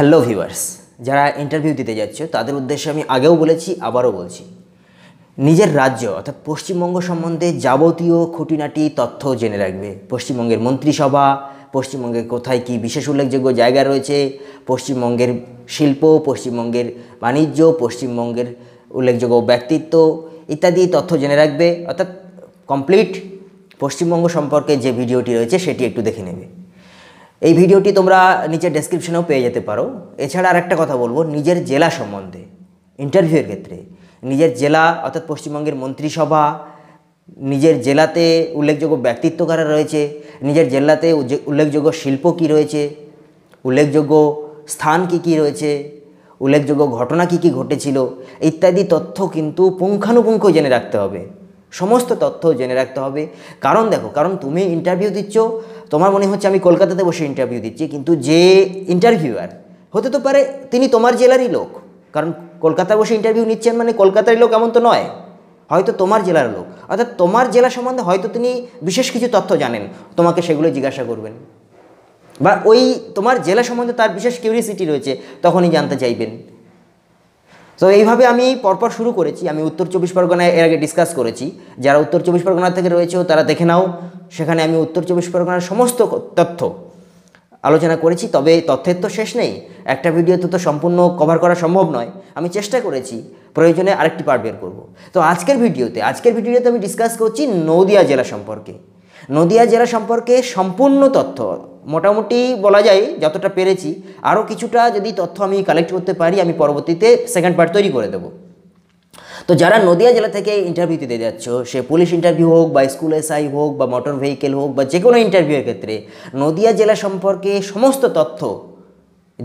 hello viewers যারা interview দিতে যাচ্ছে তাদের উদ্দেশ্যে আমি আগেও বলেছি আবারও বলছি নিজের রাজ্য অর্থাৎ পশ্চিমবঙ্গ সম্বন্ধে যাবতীয় খুঁটিনাটি তথ্য জেনে রাখবে পশ্চিমবঙ্গের মন্ত্রিসভা পশ্চিমবঙ্গের কোথায় কি বিশেষ উল্লেখযোগ্য জায়গা রয়েছে পশ্চিমবঙ্গের শিল্প পশ্চিমবঙ্গের বাণিজ্য পশ্চিমবঙ্গের উল্লেখযোগ্য ব্যক্তিত্ব ইত্যাদি তথ্য জেনে রাখবে অর্থাৎ কমপ্লিট পশ্চিমবঙ্গ সম্পর্কে যে ভিডিওটি রয়েছে সেটি একটু দেখে নেবে এই ভিডিওটি তোমরা নিচের ডেসক্রিপশনেও পেয়ে যেতে পারো এছাড়া আরেকটা কথা বলবো নিজের জেলা সম্বন্ধে ইন্টারভিউয়ের ক্ষেত্রে নিজের জেলা অর্থাৎ পশ্চিমবঙ্গের মন্ত্রিসভা নিজের জেলাতে উল্লেখযোগ্য ব্যক্তিত্ব কারা রয়েছে নিজের জেলাতে উল্লেখযোগ্য শিল্প কি রয়েছে উল্লেখযোগ্য স্থান কি কি রয়েছে উল্লেখযোগ্য ঘটনা কি কি ঘটেছিল ইত্যাদি তথ্য কিন্তু পুঙ্খানুপুঙ্খ জেনে রাখতে হবে সমস্ত তথ্য জেনে রাখতে হবে কারণ দেখো কারণ তুমি ইন্টারভিউ দিচ্ছ তোমার মনে হচ্ছে আমি কলকাতাতে বসে ইন্টারভিউ দিচ্ছি কিন্তু যে ইন্টারভিউয়ার হতে তো পারে তিনি তোমার জেলারই লোক কারণ কলকাতায় বসে ইন্টারভিউ নিচ্ছেন মানে কলকাতার লোক এমন তো নয় হয়তো তোমার জেলার লোক অর্থাৎ তোমার জেলা সম্বন্ধে হয়তো তিনি বিশেষ কিছু তথ্য জানেন তোমাকে সেগুলো জিজ্ঞাসা করবেন বা ওই তোমার জেলা সম্বন্ধে তার বিশেষ কিউরিয়াসিটি রয়েছে তখনই জানতে চাইবেন তো এইভাবে আমি পরপর শুরু করেছি আমি উত্তর চব্বিশ পরগনায় এর আগে ডিসকাস করেছি যারা উত্তর চব্বিশ পরগনা থেকে রয়েছে তারা দেখে নাও সেখানে আমি উত্তর চব্বিশ পরগনার সমস্ত তথ্য আলোচনা করেছি তবে তথ্যের তো শেষ নেই একটা ভিডিওতে তো সম্পূর্ণ কভার করা সম্ভব নয় আমি চেষ্টা করেছি প্রয়োজনে আরেকটি পার্ট বের করবো তো আজকের ভিডিওতে আজকের ভিডিওতে আমি ডিসকাস করছি নদিয়া জেলা সম্পর্কে নদিয়া জেলা সম্পর্কে সম্পূর্ণ তথ্য মোটামুটি বলা যায় যতটা পেরেছি আরও কিছুটা যদি তথ্য আমি কালেক্ট করতে পারি আমি পরবর্তীতে সেকেন্ড পার্ট তৈরি করে দেবো তো যারা নদিয়া জেলা থেকে ইন্টারভিউ দিতে যাচ্ছ সে পুলিশ ইন্টারভিউ হোক বা স্কুল এসআই হোক বা মোটর ভেহিকেল হোক বা যে কোনো ইন্টারভিউয়ের ক্ষেত্রে নদিয়া জেলা সম্পর্কে সমস্ত তথ্য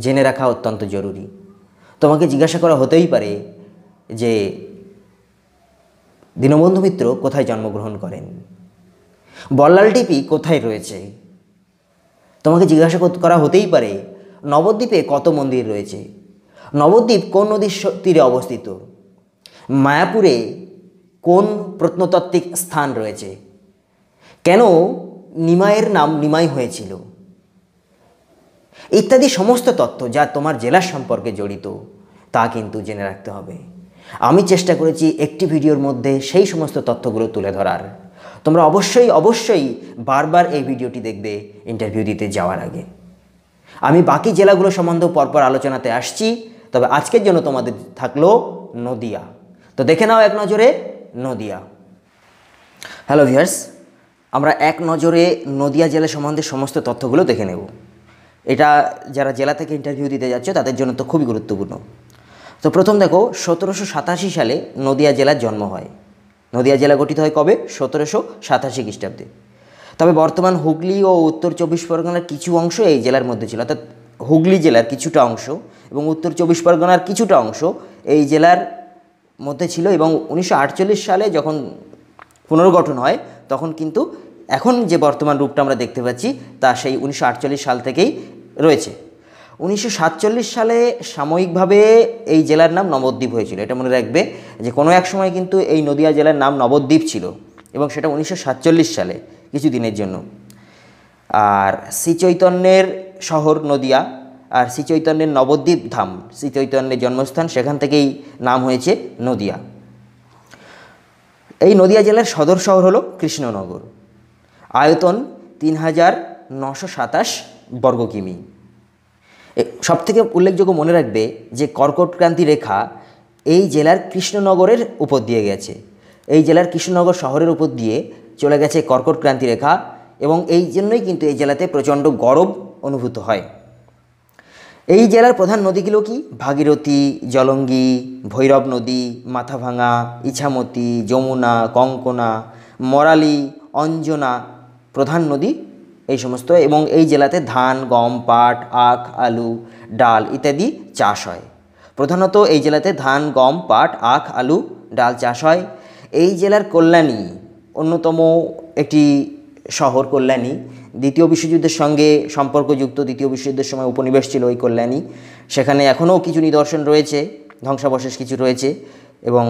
জেনে রাখা অত্যন্ত জরুরি তোমাকে জিজ্ঞাসা করা হতেই পারে যে দীনবন্ধু মিত্র কোথায় জন্মগ্রহণ করেন বল্লাল টিপি কোথায় রয়েছে তোমাকে জিজ্ঞাসা করা হতেই পারে নবদ্বীপে কত মন্দির রয়েছে নবদ্বীপ কোন নদীর তীরে অবস্থিত মায়াপুরে কোন প্রত্নতাত্ত্বিক স্থান রয়েছে কেন নিমায়ের নাম নিমাই হয়েছিল ইত্যাদি সমস্ত তথ্য যা তোমার জেলা সম্পর্কে জড়িত তা কিন্তু জেনে রাখতে হবে আমি চেষ্টা করেছি একটি ভিডিওর মধ্যে সেই সমস্ত তথ্যগুলো তুলে ধরার তোমরা অবশ্যই অবশ্যই বারবার এই ভিডিওটি দেখবে ইন্টারভিউ দিতে যাওয়ার আগে আমি বাকি জেলাগুলো সম্বন্ধেও পরপর আলোচনাতে আসছি তবে আজকের জন্য তোমাদের থাকলো নদিয়া তো দেখে নাও এক নজরে নদিয়া হ্যালো ভিয়ার্স আমরা এক নজরে নদিয়া জেলা সম্বন্ধে সমস্ত তথ্যগুলো দেখে নেব এটা যারা জেলা থেকে ইন্টারভিউ দিতে যাচ্ছে তাদের জন্য তো খুবই গুরুত্বপূর্ণ তো প্রথম দেখো সতেরোশো সাতাশি সালে নদিয়া জেলার জন্ম হয় নদিয়া জেলা গঠিত হয় কবে সতেরোশো সাতাশি খ্রিস্টাব্দে তবে বর্তমান হুগলি ও উত্তর চব্বিশ পরগনার কিছু অংশ এই জেলার মধ্যে ছিল অর্থাৎ হুগলি জেলার কিছুটা অংশ এবং উত্তর চব্বিশ পরগনার কিছুটা অংশ এই জেলার মধ্যে ছিল এবং উনিশশো সালে যখন পুনর্গঠন হয় তখন কিন্তু এখন যে বর্তমান রূপটা আমরা দেখতে পাচ্ছি তা সেই উনিশশো সাল থেকেই রয়েছে উনিশশো সালে সাময়িকভাবে এই জেলার নাম নবদ্বীপ হয়েছিল এটা মনে রাখবে যে কোনো এক সময় কিন্তু এই নদিয়া জেলার নাম নবদ্বীপ ছিল এবং সেটা উনিশশো সালে কিছু দিনের জন্য আর শ্রীচৈতন্যের শহর নদিয়া আর শ্রী চৈতন্যের নবদ্বীপ ধাম শ্রী চৈতন্যের জন্মস্থান সেখান থেকেই নাম হয়েছে নদিয়া এই নদিয়া জেলার সদর শহর হলো কৃষ্ণনগর আয়তন তিন হাজার নশো সাতাশ বর্গ কিমি সবথেকে উল্লেখযোগ্য মনে রাখবে যে কর্কটক্রান্তি রেখা এই জেলার কৃষ্ণনগরের উপর দিয়ে গেছে এই জেলার কৃষ্ণনগর শহরের উপর দিয়ে চলে গেছে কর্কটক্রান্তি রেখা এবং এই জন্যই কিন্তু এই জেলাতে প্রচণ্ড গরম অনুভূত হয় এই জেলার প্রধান নদীগুলো কি ভাগীরথী জলঙ্গি ভৈরব নদী মাথাভাঙা ইছামতি যমুনা কঙ্কনা মরালি অঞ্জনা প্রধান নদী এই সমস্ত এবং এই জেলাতে ধান গম পাট আখ আলু ডাল ইত্যাদি চাষ হয় প্রধানত এই জেলাতে ধান গম পাট আখ আলু ডাল চাষ হয় এই জেলার কল্যাণী অন্যতম একটি শহর কল্যাণী দ্বিতীয় বিশ্বযুদ্ধের সঙ্গে সম্পর্কযুক্ত দ্বিতীয় বিশ্বযুদ্ধের সময় উপনিবেশ ছিল ওই কল্যাণী সেখানে এখনও কিছু নিদর্শন রয়েছে ধ্বংসাবশেষ কিছু রয়েছে এবং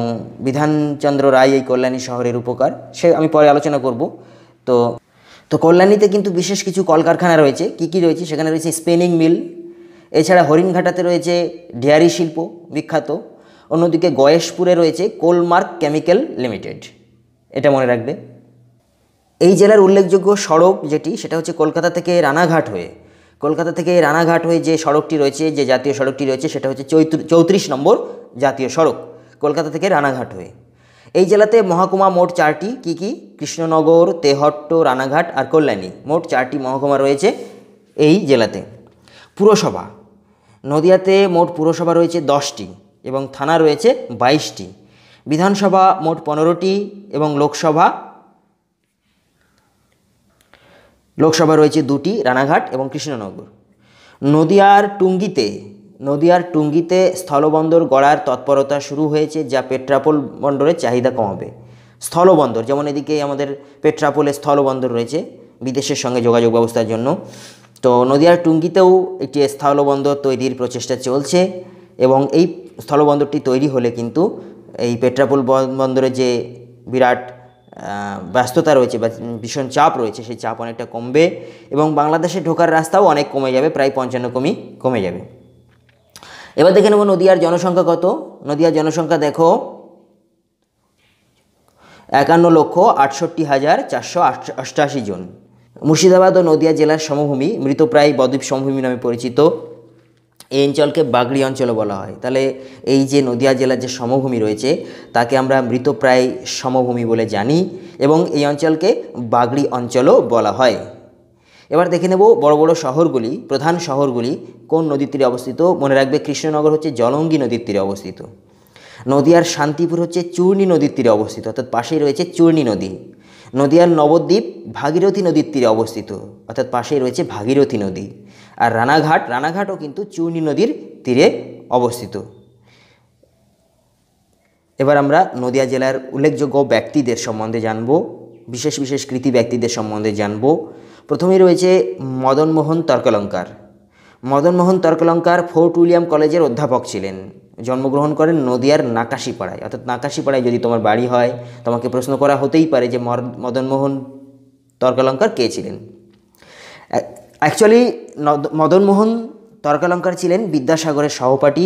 বিধানচন্দ্র রায় এই কল্যাণী শহরের উপকার সে আমি পরে আলোচনা করব তো তো কল্যাণীতে কিন্তু বিশেষ কিছু কলকারখানা রয়েছে কি কি রয়েছে সেখানে রয়েছে স্পেনিং মিল এছাড়া হরিণঘাটাতে রয়েছে ডেয়ারি শিল্প বিখ্যাত অন্যদিকে গয়েশপুরে রয়েছে কোলমার্ক কেমিক্যাল লিমিটেড এটা মনে রাখবে এই জেলার উল্লেখযোগ্য সড়ক যেটি সেটা হচ্ছে কলকাতা থেকে রানাঘাট হয়ে কলকাতা থেকে রানাঘাট হয়ে যে সড়কটি রয়েছে যে জাতীয় সড়কটি রয়েছে সেটা হচ্ছে চৌত্রিশ নম্বর জাতীয় সড়ক কলকাতা থেকে রানাঘাট হয়ে এই জেলাতে মহকুমা মোট চারটি কি কি কৃষ্ণনগর তেহট্ট রানাঘাট আর কল্যাণী মোট চারটি মহকুমা রয়েছে এই জেলাতে পুরসভা নদিয়াতে মোট পুরসভা রয়েছে দশটি এবং থানা রয়েছে বাইশটি বিধানসভা মোট পনেরোটি এবং লোকসভা লোকসভা রয়েছে দুটি রানাঘাট এবং কৃষ্ণনগর নদিয়ার টুঙ্গিতে নদিয়ার টুঙ্গিতে স্থলবন্দর গড়ার তৎপরতা শুরু হয়েছে যা পেট্রাপোল বন্দরের চাহিদা কমাবে স্থলবন্দর যেমন এদিকে আমাদের পেট্রাপোলে স্থলবন্দর রয়েছে বিদেশের সঙ্গে যোগাযোগ ব্যবস্থার জন্য তো নদিয়ার টুঙ্গিতেও একটি স্থলবন্দর তৈরির প্রচেষ্টা চলছে এবং এই স্থলবন্দরটি তৈরি হলে কিন্তু এই পেট্রাপোল বন্দরে যে বিরাট ব্যস্ততা রয়েছে বা ভীষণ চাপ রয়েছে সেই চাপ অনেকটা কমবে এবং বাংলাদেশে ঢোকার রাস্তাও অনেক কমে যাবে প্রায় পঞ্চান্ন কমি কমে যাবে এবার দেখে নেবো নদীয়ার জনসংখ্যা কত নদীয়ার জনসংখ্যা দেখো একান্ন লক্ষ আটষট্টি হাজার চারশো অষ্টাশি জন মুর্শিদাবাদ ও নদিয়া জেলার সমভূমি মৃতপ্রায় বদ্বীপ সমভূমি নামে পরিচিত এই অঞ্চলকে বাগড়ি অঞ্চলও বলা হয় তাহলে এই যে নদিয়া জেলার যে সমভূমি রয়েছে তাকে আমরা মৃতপ্রায় সমভূমি বলে জানি এবং এই অঞ্চলকে বাগড়ি অঞ্চলও বলা হয় এবার দেখে নেব বড় বড় শহরগুলি প্রধান শহরগুলি কোন নদীর তীরে অবস্থিত মনে রাখবে কৃষ্ণনগর হচ্ছে জলঙ্গি নদীর তীরে অবস্থিত নদিয়ার শান্তিপুর হচ্ছে চূর্ণী নদীর তীরে অবস্থিত অর্থাৎ পাশেই রয়েছে চূর্ণী নদী নদিয়ার নবদ্বীপ ভাগীরথী নদীর তীরে অবস্থিত অর্থাৎ পাশেই রয়েছে ভাগীরথী নদী আর রানাঘাট রানাঘাটও কিন্তু চূর্ণী নদীর তীরে অবস্থিত এবার আমরা নদিয়া জেলার উল্লেখযোগ্য ব্যক্তিদের সম্বন্ধে জানব বিশেষ বিশেষ কৃতি ব্যক্তিদের সম্বন্ধে জানব প্রথমেই রয়েছে মদনমোহন তর্কলঙ্কার মদনমোহন তর্কলঙ্কার ফোর্ট উইলিয়াম কলেজের অধ্যাপক ছিলেন জন্মগ্রহণ করেন নদিয়ার নাকাশিপাড়ায় অর্থাৎ নাকাশিপাড়ায় যদি তোমার বাড়ি হয় তোমাকে প্রশ্ন করা হতেই পারে যে মদনমোহন তর্কলঙ্কার কে ছিলেন অ্যাকচুয়ালি মদনমোহন তর্কালঙ্কার ছিলেন বিদ্যাসাগরের সহপাঠী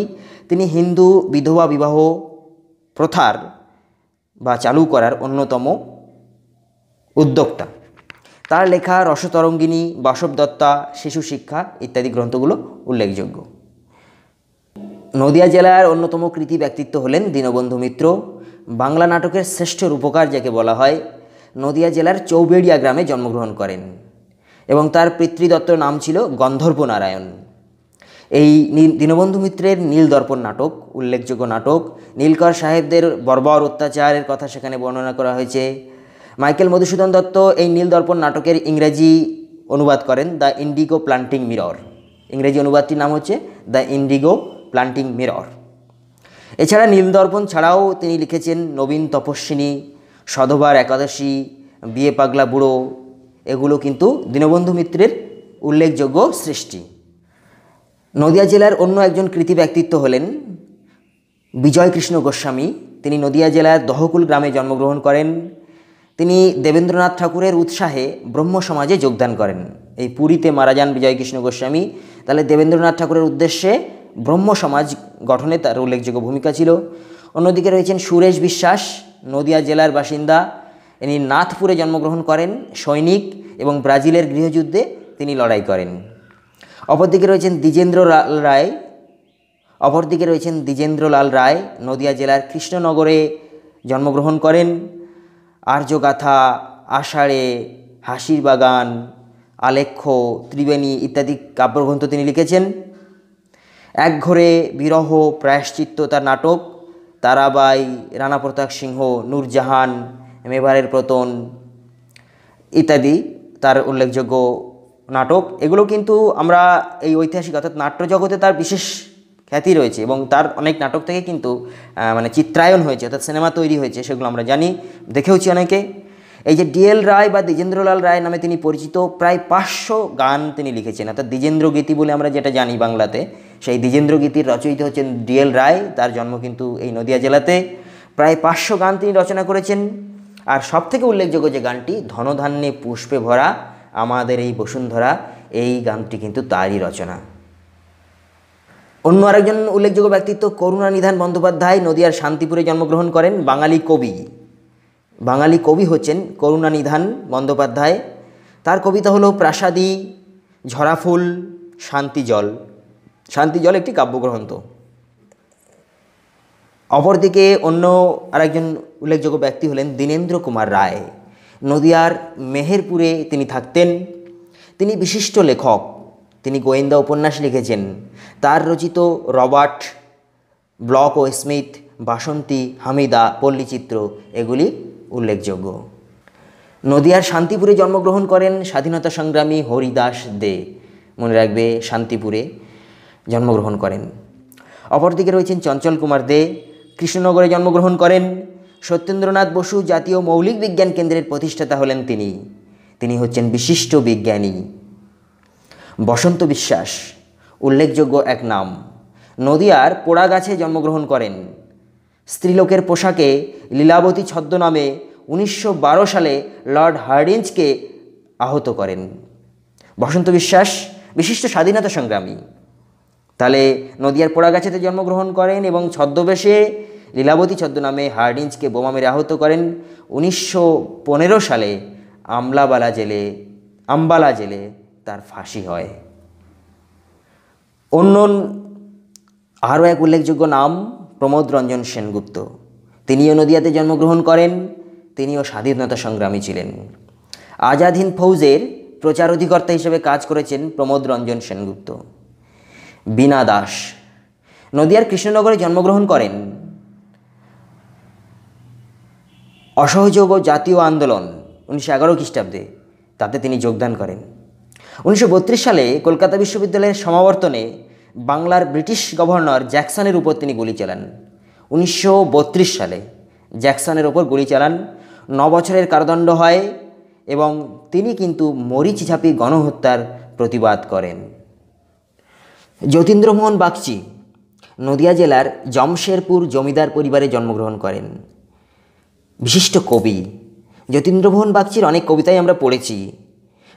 তিনি হিন্দু বিধবা বিবাহ প্রথার বা চালু করার অন্যতম উদ্যোক্তা তার লেখা রসতরঙ্গিনী বাসব দত্তা শিশু শিক্ষা ইত্যাদি গ্রন্থগুলো উল্লেখযোগ্য নদিয়া জেলার অন্যতম কৃতি ব্যক্তিত্ব হলেন দীনবন্ধু মিত্র বাংলা নাটকের শ্রেষ্ঠ রূপকার যাকে বলা হয় নদিয়া জেলার চৌবেড়িয়া গ্রামে জন্মগ্রহণ করেন এবং তার পিতৃদত্ত নাম ছিল গন্ধর্ব নারায়ণ এই দীনবন্ধু মিত্রের নীল দর্পণ নাটক উল্লেখযোগ্য নাটক নীলকর সাহেবদের বর্বর অত্যাচারের কথা সেখানে বর্ণনা করা হয়েছে মাইকেল মধুসূদন দত্ত এই নীল দর্পণ নাটকের ইংরেজি অনুবাদ করেন দ্য ইন্ডিগো প্লান্টিং মিরর ইংরেজি অনুবাদটির নাম হচ্ছে দ্য ইন্ডিগো প্লান্টিং মিরর এছাড়া নীলদর্পণ ছাড়াও তিনি লিখেছেন নবীন তপস্বিনী সধবার একাদশী বিয়ে পাগলা বুড়ো এগুলো কিন্তু দীনবন্ধু মিত্রের উল্লেখযোগ্য সৃষ্টি নদিয়া জেলার অন্য একজন কৃতি ব্যক্তিত্ব হলেন বিজয়কৃষ্ণ গোস্বামী তিনি নদিয়া জেলার দহকুল গ্রামে জন্মগ্রহণ করেন তিনি দেবেন্দ্রনাথ ঠাকুরের উৎসাহে ব্রহ্ম সমাজে যোগদান করেন এই পুরীতে মারা যান বিজয়কৃষ্ণ গোস্বামী তাহলে দেবেন্দ্রনাথ ঠাকুরের উদ্দেশ্যে ব্রহ্ম সমাজ গঠনে তার উল্লেখযোগ্য ভূমিকা ছিল অন্যদিকে রয়েছেন সুরেশ বিশ্বাস নদিয়া জেলার বাসিন্দা ইনি নাথপুরে জন্মগ্রহণ করেন সৈনিক এবং ব্রাজিলের গৃহযুদ্ধে তিনি লড়াই করেন অপরদিকে রয়েছেন দ্বিজেন্দ্র রায় অপরদিকে রয়েছেন দ্বিজেন্দ্রলাল রায় নদিয়া জেলার কৃষ্ণনগরে জন্মগ্রহণ করেন আর্যগাথা আষাঢ়ে হাসির বাগান আলেখ্য ত্রিবেণী ইত্যাদি কাব্যগ্রন্থ তিনি লিখেছেন একঘরে বিরহ প্রায়শ্চিত্ত তার নাটক তারাবাই রানা প্রতাপ সিংহ নূরজাহান মেবারের প্রতন ইত্যাদি তার উল্লেখযোগ্য নাটক এগুলো কিন্তু আমরা এই ঐতিহাসিক অর্থাৎ নাট্য জগতে তার বিশেষ খ্যাতি রয়েছে এবং তার অনেক নাটক থেকে কিন্তু মানে চিত্রায়ন হয়েছে অর্থাৎ সিনেমা তৈরি হয়েছে সেগুলো আমরা জানি দেখেওছি অনেকে এই যে ডিএল রায় বা দ্বিজেন্দ্রলাল রায় নামে তিনি পরিচিত প্রায় পাঁচশো গান তিনি লিখেছেন অর্থাৎ দ্বিজেন্দ্র গীতি বলে আমরা যেটা জানি বাংলাতে সেই দ্বিজেন্দ্র গীতির রচয়িত হচ্ছেন ডিএল রায় তার জন্ম কিন্তু এই নদিয়া জেলাতে প্রায় পাঁচশো গান তিনি রচনা করেছেন আর সব থেকে উল্লেখযোগ্য যে গানটি ধনধান্যে পুষ্পে ভরা আমাদের এই বসুন্ধরা এই গানটি কিন্তু তারই রচনা অন্য আরেকজন উল্লেখযোগ্য ব্যক্তিত্ব করুণানিধান বন্দ্যোপাধ্যায় নদীয়ার শান্তিপুরে জন্মগ্রহণ করেন বাঙালি কবি বাঙালি কবি হচ্ছেন করুণানিধান বন্দ্যোপাধ্যায় তার কবিতা হলো প্রাসাদী ঝরাফুল শান্তি জল শান্তি জল একটি কাব্যগ্রন্থ অপরদিকে অন্য আরেকজন উল্লেখযোগ্য ব্যক্তি হলেন দীনেন্দ্র কুমার রায় নদিয়ার মেহেরপুরে তিনি থাকতেন তিনি বিশিষ্ট লেখক তিনি গোয়েন্দা উপন্যাস লিখেছেন তার রচিত রবার্ট ব্লক ও স্মিথ বাসন্তী হামিদা পল্লীচিত্র এগুলি উল্লেখযোগ্য নদিয়ার শান্তিপুরে জন্মগ্রহণ করেন স্বাধীনতা সংগ্রামী হরিদাস দে মনে রাখবে শান্তিপুরে জন্মগ্রহণ করেন অপরদিকে রয়েছেন চঞ্চল কুমার দে কৃষ্ণনগরে জন্মগ্রহণ করেন সত্যেন্দ্রনাথ বসু জাতীয় মৌলিক বিজ্ঞান কেন্দ্রের প্রতিষ্ঠাতা হলেন তিনি তিনি হচ্ছেন বিশিষ্ট বিজ্ঞানী বসন্ত বিশ্বাস উল্লেখযোগ্য এক নাম নদিয়ার পোড়াগাছে জন্মগ্রহণ করেন স্ত্রীলোকের পোশাকে লীলাবতী ছদ্মনামে উনিশশো সালে লর্ড হার্ডিঞ্জকে আহত করেন বসন্ত বিশ্বাস বিশিষ্ট স্বাধীনতা সংগ্রামী তাহলে নদিয়ার পোড়াগাছাতে জন্মগ্রহণ করেন এবং ছদ্মবেশে লীলাবতী ছদ্মনামে হার্ডিঞ্জকে বোমা মেরে আহত করেন উনিশশো সালে আমলাবালা জেলে আম্বালা জেলে তার ফাঁসি হয় অন্য আরও এক উল্লেখযোগ্য নাম প্রমোদ রঞ্জন সেনগুপ্ত তিনিও নদিয়াতে জন্মগ্রহণ করেন তিনিও স্বাধীনতা সংগ্রামী ছিলেন আজাদ হিন্দ ফৌজের প্রচার অধিকর্তা হিসেবে কাজ করেছেন প্রমোদ রঞ্জন সেনগুপ্ত বীণা দাস নদিয়ার কৃষ্ণনগরে জন্মগ্রহণ করেন অসহযোগ জাতীয় আন্দোলন উনিশশো এগারো খ্রিস্টাব্দে তাতে তিনি যোগদান করেন উনিশশো সালে কলকাতা বিশ্ববিদ্যালয়ের সমাবর্তনে বাংলার ব্রিটিশ গভর্নর জ্যাকসনের উপর তিনি গুলি চালান উনিশশো সালে জ্যাকসনের ওপর গুলি চালান ন বছরের কারাদণ্ড হয় এবং তিনি কিন্তু মরিচ ঝাঁপি গণহত্যার প্রতিবাদ করেন যতীন্দ্রমোহন বাগচি নদিয়া জেলার জমশেরপুর জমিদার পরিবারে জন্মগ্রহণ করেন বিশিষ্ট কবি যতীন্দ্রমোহন বাগচির অনেক কবিতাই আমরা পড়েছি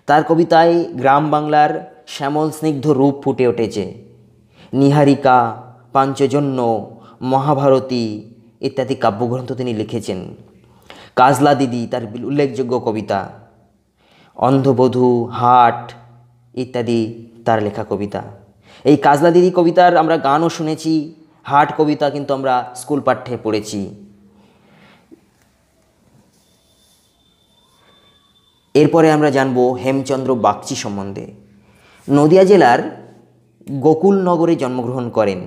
তার কবিতায় গ্রাম বাংলার শ্যামল স্নিগ্ধ রূপ ফুটে উঠেছে নিহারিকা পাঞ্চজন্য মহাভারতী ইত্যাদি কাব্যগ্রন্থ তিনি লিখেছেন কাজলা দিদি তার উল্লেখযোগ্য কবিতা অন্ধবধূ হাট ইত্যাদি তার লেখা কবিতা এই কাজলা দিদি কবিতার আমরা গানও শুনেছি হাট কবিতা কিন্তু আমরা স্কুল পাঠ্যে পড়েছি এরপরে আমরা জানব হেমচন্দ্র বাগচি সম্বন্ধে নদিয়া জেলার গোকুলনগরে জন্মগ্রহণ করেন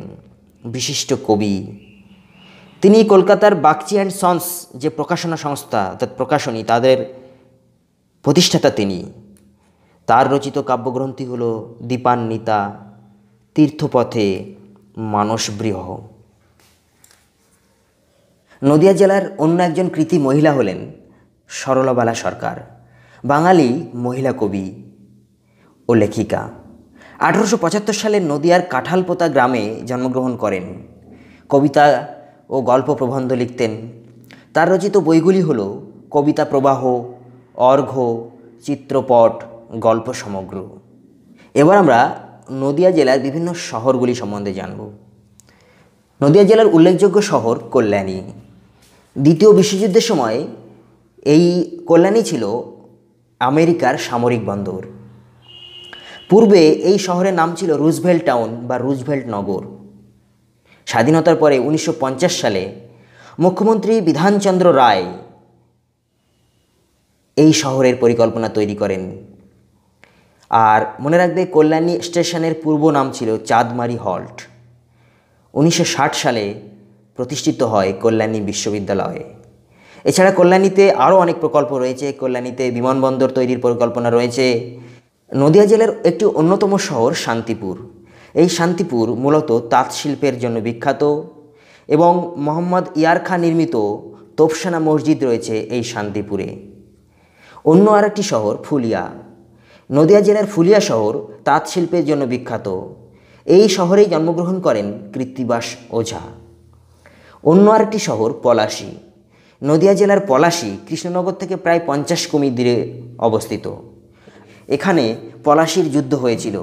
বিশিষ্ট কবি তিনি কলকাতার বাগচি অ্যান্ড সন্স যে প্রকাশনা সংস্থা অর্থাৎ প্রকাশনী তাদের প্রতিষ্ঠাতা তিনি তার রচিত কাব্যগ্রন্থি হল দীপান্বিতা তীর্থপথে মানসবৃহ নদিয়া জেলার অন্য একজন কৃতি মহিলা হলেন সরলবালা সরকার বাঙালি মহিলা কবি ও লেখিকা আঠারোশো পঁচাত্তর সালে নদিয়ার কাঁঠালপোতা গ্রামে জন্মগ্রহণ করেন কবিতা ও গল্প প্রবন্ধ লিখতেন তার রচিত বইগুলি হল কবিতা প্রবাহ অর্ঘ্য চিত্রপট গল্প সমগ্র এবার আমরা নদিয়া জেলার বিভিন্ন শহরগুলি সম্বন্ধে জানব নদিয়া জেলার উল্লেখযোগ্য শহর কল্যাণী দ্বিতীয় বিশ্বযুদ্ধের সময় এই কল্যাণী ছিল আমেরিকার সামরিক বন্দর পূর্বে এই শহরের নাম ছিল রুজভেল টাউন বা রুজভেল্ট নগর স্বাধীনতার পরে উনিশশো সালে মুখ্যমন্ত্রী বিধানচন্দ্র রায় এই শহরের পরিকল্পনা তৈরি করেন আর মনে রাখবে কল্যাণী স্টেশনের পূর্ব নাম ছিল চাঁদমারি হল্ট উনিশশো সালে প্রতিষ্ঠিত হয় কল্যাণী বিশ্ববিদ্যালয়ে এছাড়া কল্যাণীতে আরও অনেক প্রকল্প রয়েছে কল্যাণীতে বিমানবন্দর তৈরির পরিকল্পনা রয়েছে নদিয়া জেলার একটি অন্যতম শহর শান্তিপুর এই শান্তিপুর মূলত তাঁত শিল্পের জন্য বিখ্যাত এবং মোহাম্মদ ইয়ার খা নির্মিত তোপসানা মসজিদ রয়েছে এই শান্তিপুরে অন্য আরেকটি শহর ফুলিয়া নদিয়া জেলার ফুলিয়া শহর তাঁত শিল্পের জন্য বিখ্যাত এই শহরেই জন্মগ্রহণ করেন কৃত্তিবাস ওঝা অন্য আরেকটি শহর পলাশী নদিয়া জেলার পলাশী কৃষ্ণনগর থেকে প্রায় পঞ্চাশ কমি দূরে অবস্থিত এখানে পলাশীর যুদ্ধ হয়েছিল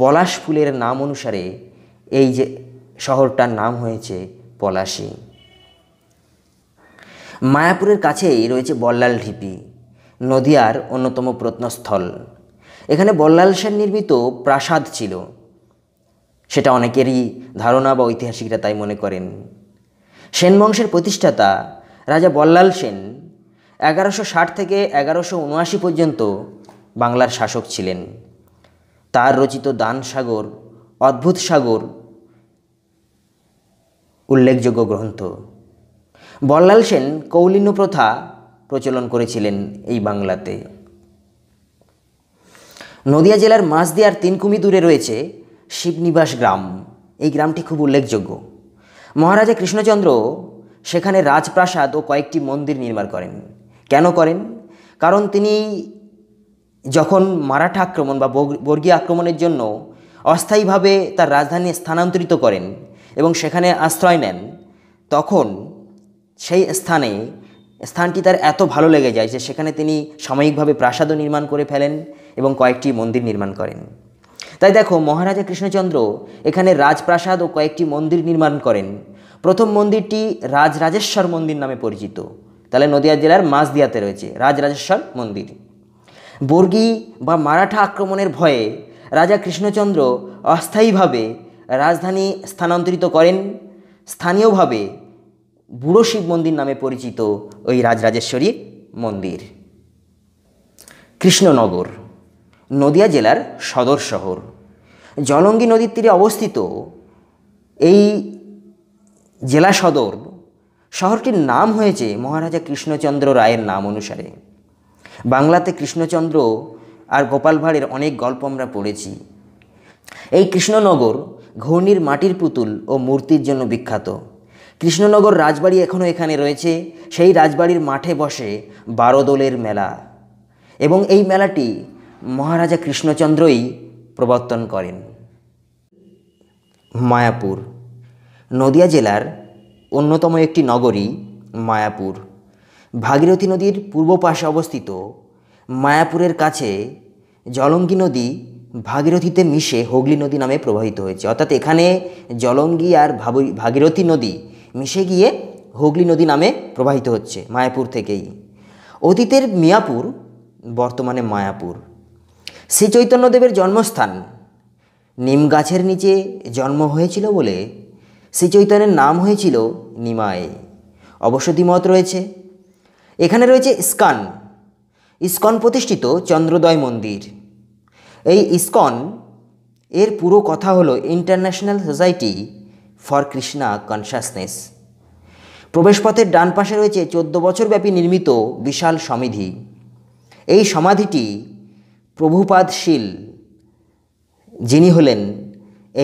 পলাশ ফুলের নাম অনুসারে এই যে শহরটার নাম হয়েছে পলাশী মায়াপুরের কাছেই রয়েছে বল্লাল ঢিপি নদিয়ার অন্যতম প্রত্নস্থল এখানে বল্লাল সেন নির্মিত প্রাসাদ ছিল সেটা অনেকেরই ধারণা বা ঐতিহাসিকরা তাই মনে করেন সেন বংশের প্রতিষ্ঠাতা রাজা বল্লাল সেন এগারোশো ষাট থেকে এগারোশো উনআশি পর্যন্ত বাংলার শাসক ছিলেন তার রচিত দান সাগর অদ্ভুত সাগর উল্লেখযোগ্য গ্রন্থ বল্লাল সেন কৌলিন্য প্রথা প্রচলন করেছিলেন এই বাংলাতে নদিয়া জেলার মাছ দিয়ার তিনকুমি দূরে রয়েছে শিবনিবাস গ্রাম এই গ্রামটি খুব উল্লেখযোগ্য মহারাজা কৃষ্ণচন্দ্র সেখানে রাজপ্রাসাদ ও কয়েকটি মন্দির নির্মাণ করেন কেন করেন কারণ তিনি যখন মারাঠা আক্রমণ বা বর্গীয় আক্রমণের জন্য অস্থায়ীভাবে তার রাজধানী স্থানান্তরিত করেন এবং সেখানে আশ্রয় নেন তখন সেই স্থানে স্থানটি তার এত ভালো লেগে যায় যে সেখানে তিনি সাময়িকভাবে প্রাসাদও নির্মাণ করে ফেলেন এবং কয়েকটি মন্দির নির্মাণ করেন তাই দেখো মহারাজা কৃষ্ণচন্দ্র এখানে রাজপ্রাসাদ ও কয়েকটি মন্দির নির্মাণ করেন প্রথম মন্দিরটি রাজরাজেশ্বর মন্দির নামে পরিচিত তাহলে নদিয়া জেলার মাঝদিয়াতে রয়েছে রাজরাজেশ্বর মন্দির বর্গি বা মারাঠা আক্রমণের ভয়ে রাজা কৃষ্ণচন্দ্র অস্থায়ীভাবে রাজধানী স্থানান্তরিত করেন স্থানীয়ভাবে বুড়ো শিব মন্দির নামে পরিচিত ওই রাজরাজেশ্বরী মন্দির কৃষ্ণনগর নদিয়া জেলার সদর শহর জলঙ্গি নদীর তীরে অবস্থিত এই জেলা সদর শহরটির নাম হয়েছে মহারাজা কৃষ্ণচন্দ্র রায়ের নাম অনুসারে বাংলাতে কৃষ্ণচন্দ্র আর গোপাল ভাঁড়ের অনেক গল্প আমরা পড়েছি এই কৃষ্ণনগর ঘূর্ণির মাটির পুতুল ও মূর্তির জন্য বিখ্যাত কৃষ্ণনগর রাজবাড়ি এখনও এখানে রয়েছে সেই রাজবাড়ির মাঠে বসে বারো দোলের মেলা এবং এই মেলাটি মহারাজা কৃষ্ণচন্দ্রই প্রবর্তন করেন মায়াপুর নদিয়া জেলার অন্যতম একটি নগরী মায়াপুর ভাগীরথী নদীর পূর্ব পাশে অবস্থিত মায়াপুরের কাছে জলঙ্গি নদী ভাগীরথীতে মিশে হুগলি নদী নামে প্রবাহিত হয়েছে অর্থাৎ এখানে জলঙ্গি আর ভাগীরথী নদী মিশে গিয়ে হুগলি নদী নামে প্রবাহিত হচ্ছে মায়াপুর থেকেই অতীতের মিয়াপুর বর্তমানে মায়াপুর শ্রী চৈতন্যদেবের জন্মস্থান নিম গাছের নিচে জন্ম হয়েছিল বলে শ্রী চৈতন্যের নাম হয়েছিল নিমায় অবসতি মত রয়েছে এখানে রয়েছে ইস্কান ইস্কন প্রতিষ্ঠিত চন্দ্রোদয় মন্দির এই ইস্কন এর পুরো কথা হলো International Society for Krishna Consciousness প্রবেশপথের ডান পাশে রয়েছে চোদ্দ বছরব্যাপী নির্মিত বিশাল সমিধি এই সমাধিটি প্রভুপাদশীল যিনি হলেন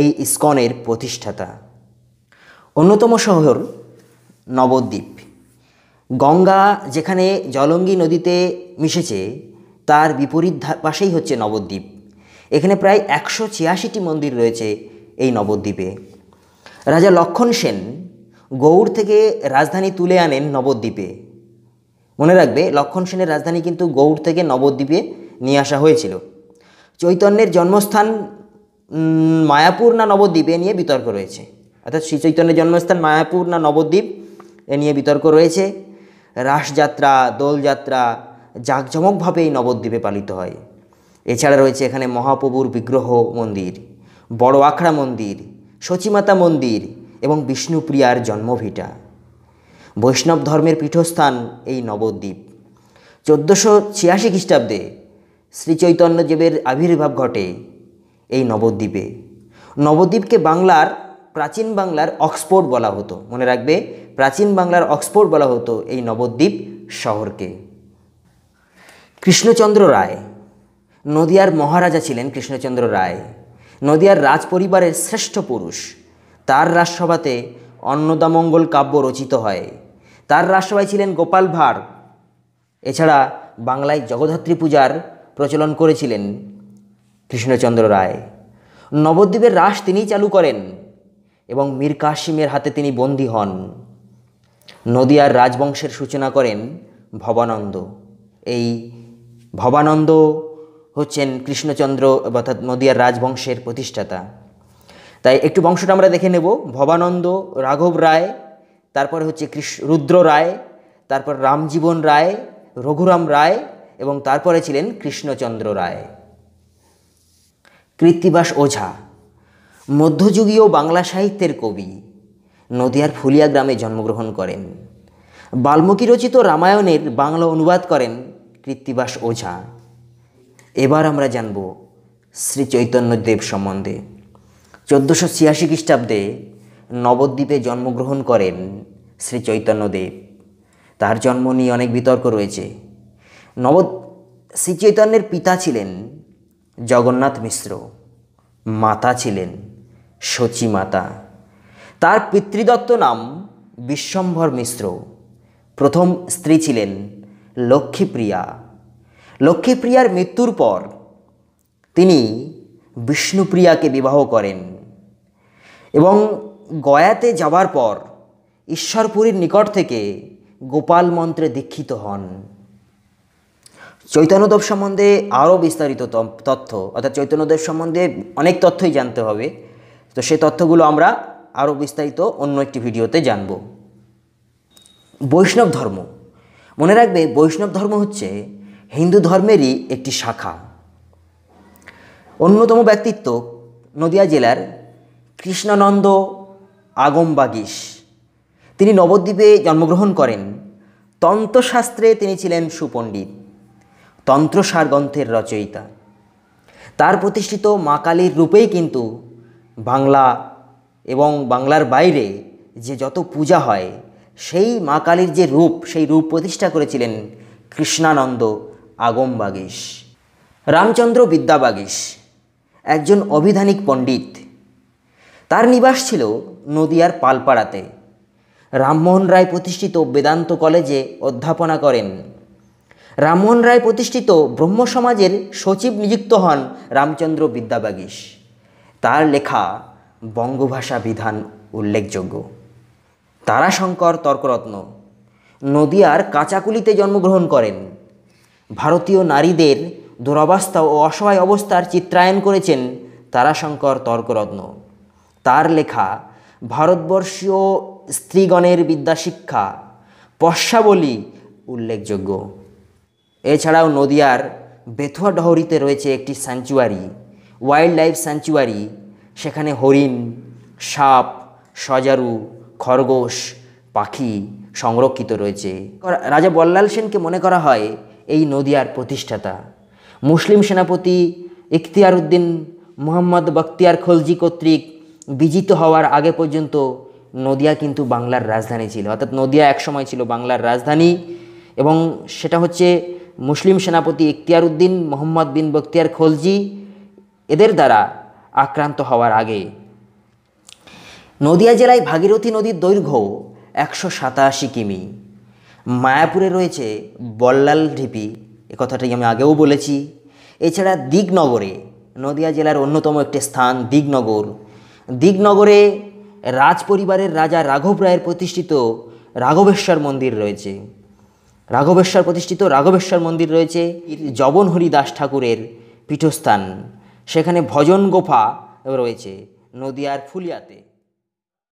এই ইস্কনের প্রতিষ্ঠাতা অন্যতম শহর নবদ্বীপ গঙ্গা যেখানে জলঙ্গি নদীতে মিশেছে তার বিপরীত পাশেই হচ্ছে নবদ্বীপ এখানে প্রায় একশো ছিয়াশিটি মন্দির রয়েছে এই নবদ্বীপে রাজা লক্ষণ সেন গৌড় থেকে রাজধানী তুলে আনেন নবদ্বীপে মনে রাখবে লক্ষণ সেনের রাজধানী কিন্তু গৌড় থেকে নবদ্বীপে নিয়ে আসা হয়েছিল চৈতন্যের জন্মস্থান মায়াপুর না নবদ্বীপে এ নিয়ে বিতর্ক রয়েছে অর্থাৎ শ্রী চৈতন্যের জন্মস্থান মায়াপুর না নবদ্বীপ এ নিয়ে বিতর্ক রয়েছে রাসযাত্রা দোলযাত্রা জাঁকজমকভাবে এই নবদ্বীপে পালিত হয় এছাড়া রয়েছে এখানে মহাপ্রভুর বিগ্রহ মন্দির বড় আখড়া মন্দির শচিমাতা মন্দির এবং বিষ্ণুপ্রিয়ার জন্মভিটা বৈষ্ণব ধর্মের পীঠস্থান এই নবদ্বীপ চোদ্দোশো ছিয়াশি খ্রিস্টাব্দে শ্রীচৈতন্যদেবের আবির্ভাব ঘটে এই নবদ্বীপে নবদ্বীপকে বাংলার প্রাচীন বাংলার অক্সফোর্ড বলা হতো মনে রাখবে প্রাচীন বাংলার অক্সফোর্ড বলা হতো এই নবদ্বীপ শহরকে কৃষ্ণচন্দ্র রায় নদিয়ার মহারাজা ছিলেন কৃষ্ণচন্দ্র রায় নদিয়ার রাজপরিবারের শ্রেষ্ঠ পুরুষ তার রাজসভাতে অন্নদামঙ্গল কাব্য রচিত হয় তার রাজসভায় ছিলেন গোপাল ভাঁড় এছাড়া বাংলায় জগদ্ধাত্রী পূজার প্রচলন করেছিলেন কৃষ্ণচন্দ্র রায় নবদ্বীপের রাস তিনিই চালু করেন এবং মীর কাশিমের হাতে তিনি বন্দী হন নদিয়ার রাজবংশের সূচনা করেন ভবানন্দ এই ভবানন্দ হচ্ছেন কৃষ্ণচন্দ্র অর্থাৎ নদিয়ার রাজবংশের প্রতিষ্ঠাতা তাই একটু বংশটা আমরা দেখে নেব ভবানন্দ রাঘব রায় তারপরে হচ্ছে কৃষ্ণ রুদ্র রায় তারপর রামজীবন রায় রঘুরাম রায় এবং তারপরে ছিলেন কৃষ্ণচন্দ্র রায় কৃত্তিবাস ওঝা মধ্যযুগীয় বাংলা সাহিত্যের কবি নদিয়ার ফুলিয়া গ্রামে জন্মগ্রহণ করেন বাল্মকী রচিত রামায়ণের বাংলা অনুবাদ করেন কৃত্তিবাস ওঝা এবার আমরা জানব শ্রী চৈতন্যদেব সম্বন্ধে চোদ্দোশো ছিয়াশি খ্রিস্টাব্দে নবদ্বীপে জন্মগ্রহণ করেন শ্রী চৈতন্যদেব তার জন্ম নিয়ে অনেক বিতর্ক রয়েছে নব শ্রী চৈতন্যের পিতা ছিলেন জগন্নাথ মিশ্র মাতা ছিলেন সচী মাতা তার পিতৃদত্ত নাম বিশ্বম্ভর মিশ্র প্রথম স্ত্রী ছিলেন লক্ষ্মীপ্রিয়া লক্ষ্মীপ্রিয়ার মৃত্যুর পর তিনি বিষ্ণুপ্রিয়াকে বিবাহ করেন এবং গয়াতে যাওয়ার পর ঈশ্বরপুরীর নিকট থেকে গোপাল মন্ত্রে দীক্ষিত হন চৈতন্যদেব সম্বন্ধে আরও বিস্তারিত তথ্য অর্থাৎ চৈতন্যদেব সম্বন্ধে অনেক তথ্যই জানতে হবে তো সে তথ্যগুলো আমরা আরও বিস্তারিত অন্য একটি ভিডিওতে জানব বৈষ্ণব ধর্ম মনে রাখবে বৈষ্ণব ধর্ম হচ্ছে হিন্দু ধর্মেরই একটি শাখা অন্যতম ব্যক্তিত্ব নদিয়া জেলার কৃষ্ণানন্দ আগমবাগিস তিনি নবদ্বীপে জন্মগ্রহণ করেন তন্ত্রশাস্ত্রে তিনি ছিলেন সুপণ্ডিত তন্ত্রসার গ্রন্থের রচয়িতা তার প্রতিষ্ঠিত মা কালীর রূপেই কিন্তু বাংলা এবং বাংলার বাইরে যে যত পূজা হয় সেই মা কালীর যে রূপ সেই রূপ প্রতিষ্ঠা করেছিলেন কৃষ্ণানন্দ আগম বাগীশ রামচন্দ্র বিদ্যাবাগীশ একজন অভিধানিক পণ্ডিত তার নিবাস ছিল নদিয়ার পালপাড়াতে রামমোহন রায় প্রতিষ্ঠিত বেদান্ত কলেজে অধ্যাপনা করেন রামমোহন রায় প্রতিষ্ঠিত ব্রহ্ম সমাজের সচিব নিযুক্ত হন রামচন্দ্র বিদ্যাবাগীশ তার লেখা বঙ্গভাষা বিধান উল্লেখযোগ্য তারাশঙ্কর তর্করত্ন নদিয়ার কাঁচাকুলিতে জন্মগ্রহণ করেন ভারতীয় নারীদের দুরবস্থা ও অসহায় অবস্থার চিত্রায়ন করেছেন তারাশঙ্কর তর্করত্ন তার লেখা ভারতবর্ষীয় স্ত্রীগণের বিদ্যাশিক্ষা পশ্যাবলী উল্লেখযোগ্য এছাড়াও নদিয়ার বেথুয়া ডহরিতে রয়েছে একটি স্যাঞ্চুয়ারি ওয়াইল্ড লাইফ স্যাঞ্চুয়ারি সেখানে হরিণ সাপ সজারু খরগোশ পাখি সংরক্ষিত রয়েছে রাজা বল্লাল সেনকে মনে করা হয় এই নদিয়ার প্রতিষ্ঠাতা মুসলিম সেনাপতি ইখতিয়ার উদ্দিন মোহাম্মদ বখতিয়ার খলজি কর্তৃক বিজিত হওয়ার আগে পর্যন্ত নদিয়া কিন্তু বাংলার রাজধানী ছিল অর্থাৎ নদিয়া একসময় ছিল বাংলার রাজধানী এবং সেটা হচ্ছে মুসলিম সেনাপতি ইখতিয়ার উদ্দিন মোহাম্মদ বিন বখতিয়ার খলজি এদের দ্বারা আক্রান্ত হওয়ার আগে নদিয়া জেলায় ভাগীরথী নদীর দৈর্ঘ্য একশো সাতাশি কিমি মায়াপুরে রয়েছে বল্লাল ঢিপি এ কথাটাই আমি আগেও বলেছি এছাড়া দিগনগরে নদিয়া জেলার অন্যতম একটি স্থান দিগনগর দিগনগরে রাজ পরিবারের রাজা রাঘব রায়ের প্রতিষ্ঠিত রাঘবেশ্বর মন্দির রয়েছে রাঘবেশ্বর প্রতিষ্ঠিত রাঘবেশ্বর মন্দির রয়েছে জবন হরিদাস ঠাকুরের পীঠস্থান সেখানে ভজন গোফা রয়েছে নদিয়ার ফুলিয়াতে